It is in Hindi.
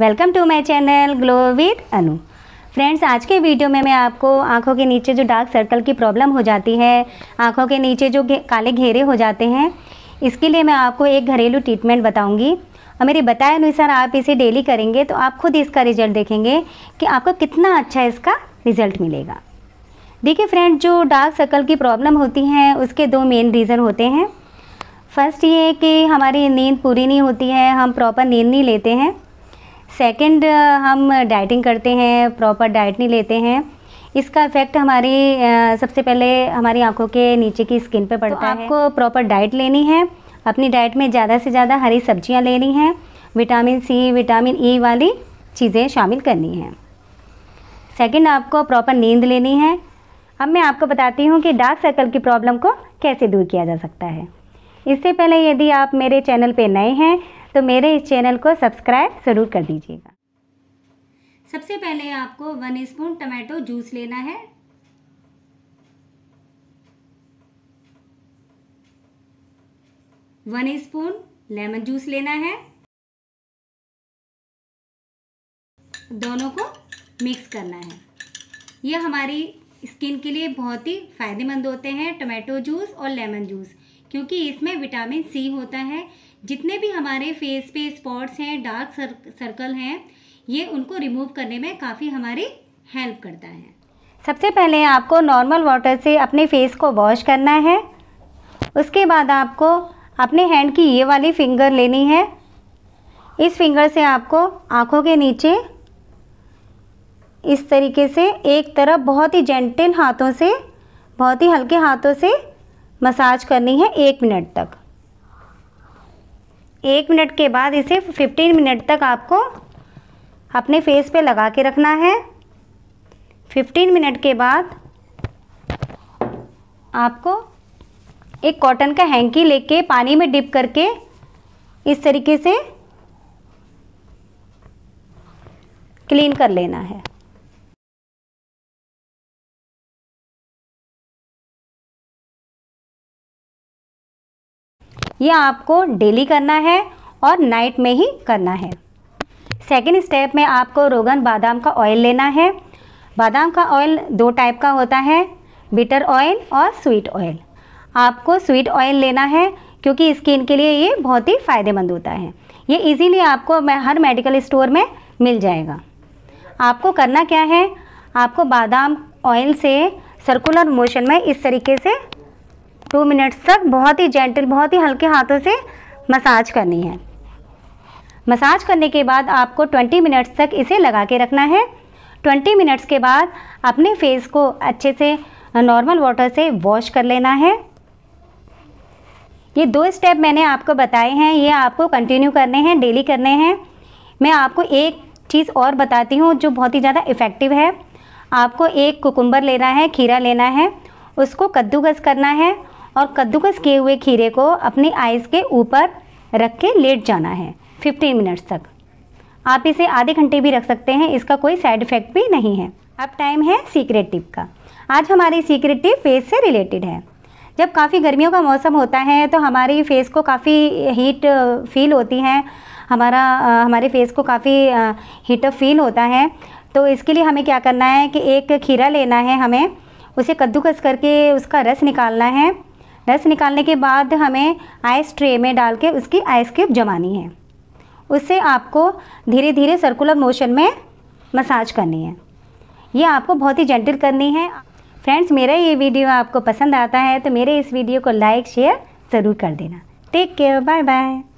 welcome to my channel glow with Anu friends आज के वीडियो में मैं आपको आंखों के नीचे जो डार्क सर्कल की प्रॉब्लम हो जाती है आंखों के नीचे जो काले घेरे हो जाते हैं इसके लिए मैं आपको एक घरेलू ट्रीटमेंट बताऊंगी और मेरे बताए अनुसार आप इसे डेली करेंगे तो आप खुद इसका रिजल्ट देखेंगे कि आपको कितना अच्छा इसका रिज़ल्ट मिलेगा देखिए फ्रेंड जो डार्क सर्कल की प्रॉब्लम होती हैं उसके दो मेन रीज़न होते हैं फर्स्ट ये कि हमारी नींद पूरी नहीं होती है हम प्रॉपर नींद नहीं लेते हैं सेकंड uh, हम डाइटिंग करते हैं प्रॉपर डाइट नहीं लेते हैं इसका इफ़ेक्ट हमारी uh, सबसे पहले हमारी आंखों के नीचे की स्किन पे पड़ता तो है आपको प्रॉपर डाइट लेनी है अपनी डाइट में ज़्यादा से ज़्यादा हरी सब्जियां लेनी हैं vitamin C vitamin E e वाली चीज़ें शामिल करनी हैं सेकंड आपको प्रॉपर नींद लेनी है अब मैं आपको बताती हूँ कि डार्क सर्कल की प्रॉब्लम को कैसे दूर किया जा सकता है इससे पहले यदि आप मेरे चैनल पे नए हैं तो मेरे इस चैनल को सब्सक्राइब ज़रूर कर दीजिएगा सबसे पहले आपको वन स्पून टमाटो जूस लेना है वन स्पून लेमन जूस लेना है दोनों को मिक्स करना है ये हमारी स्किन के लिए बहुत ही फ़ायदेमंद होते हैं टमाटो जूस और लेमन जूस क्योंकि इसमें विटामिन सी होता है जितने भी हमारे फेस पे स्पॉट्स हैं डार्क सर, सर्कल हैं ये उनको रिमूव करने में काफ़ी हमारी हेल्प करता है सबसे पहले आपको नॉर्मल वाटर से अपने फेस को वॉश करना है उसके बाद आपको अपने हैंड की ये वाली फिंगर लेनी है इस फिंगर से आपको आँखों के नीचे इस तरीके से एक तरफ बहुत ही जेंटल हाथों से बहुत ही हल्के हाथों से मसाज करनी है एक मिनट तक एक मिनट के बाद इसे 15 मिनट तक आपको अपने फेस पे लगा के रखना है 15 मिनट के बाद आपको एक कॉटन का हैंकी लेके पानी में डिप करके इस तरीके से क्लीन कर लेना है ये आपको डेली करना है और नाइट में ही करना है सेकेंड स्टेप में आपको रोगन बादाम का ऑयल लेना है बादाम का ऑयल दो टाइप का होता है बिटर ऑयल और स्वीट ऑयल आपको स्वीट ऑयल लेना है क्योंकि स्किन के लिए ये बहुत ही फ़ायदेमंद होता है ये इजीली आपको हर मेडिकल स्टोर में मिल जाएगा आपको करना क्या है आपको बादाम ऑयल से सर्कुलर मोशन में इस तरीके से टू मिनट्स तक बहुत ही जेंटल बहुत ही हल्के हाथों से मसाज करनी है मसाज करने के बाद आपको 20 मिनट्स तक इसे लगा के रखना है 20 मिनट्स के बाद अपने फेस को अच्छे से नॉर्मल वाटर से वॉश कर लेना है ये दो स्टेप मैंने आपको बताए हैं ये आपको कंटिन्यू करने हैं डेली करने हैं मैं आपको एक चीज़ और बताती हूँ जो बहुत ही ज़्यादा इफ़ेक्टिव है आपको एक कुकुम्बर लेना है खीरा लेना है उसको कद्दूकस करना है और कद्दूकस किए हुए खीरे को अपनी आइज़ के ऊपर रख के लेट जाना है 15 मिनट्स तक आप इसे आधे घंटे भी रख सकते हैं इसका कोई साइड इफ़ेक्ट भी नहीं है अब टाइम है सीक्रेट टिप का आज हमारी सीक्रेट टिप फेस से रिलेटेड है जब काफ़ी गर्मियों का मौसम होता है तो हमारी फेस को काफ़ी हीट फील होती है हमारा हमारे फेस को काफ़ी हीटअप फील होता है तो इसके लिए हमें क्या करना है कि एक खीरा लेना है हमें उसे कद्दूकस करके उसका रस निकालना है रस निकालने के बाद हमें आइस ट्रे में डाल के उसकी आइस क्यूब जमानी है उससे आपको धीरे धीरे सर्कुलर मोशन में मसाज करनी है ये आपको बहुत ही जेंटल करनी है फ्रेंड्स मेरा ये वीडियो आपको पसंद आता है तो मेरे इस वीडियो को लाइक शेयर ज़रूर कर देना टेक केयर बाय बाय